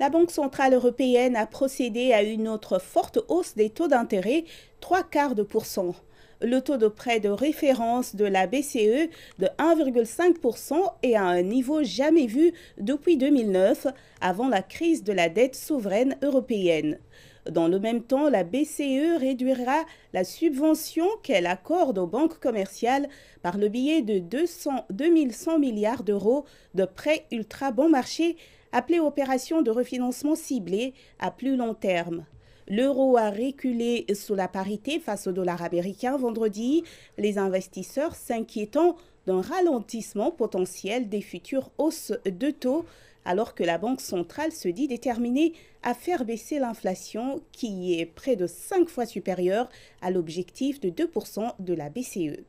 la Banque centrale européenne a procédé à une autre forte hausse des taux d'intérêt, trois quarts de pourcent. Le taux de prêt de référence de la BCE de 1,5% est à un niveau jamais vu depuis 2009, avant la crise de la dette souveraine européenne. Dans le même temps, la BCE réduira la subvention qu'elle accorde aux banques commerciales par le biais de 200, 2100 milliards d'euros de prêts ultra bon marché appelé opération de refinancement ciblée à plus long terme. L'euro a reculé sous la parité face au dollar américain vendredi, les investisseurs s'inquiétant d'un ralentissement potentiel des futures hausses de taux, alors que la Banque centrale se dit déterminée à faire baisser l'inflation qui est près de 5 fois supérieure à l'objectif de 2% de la BCE.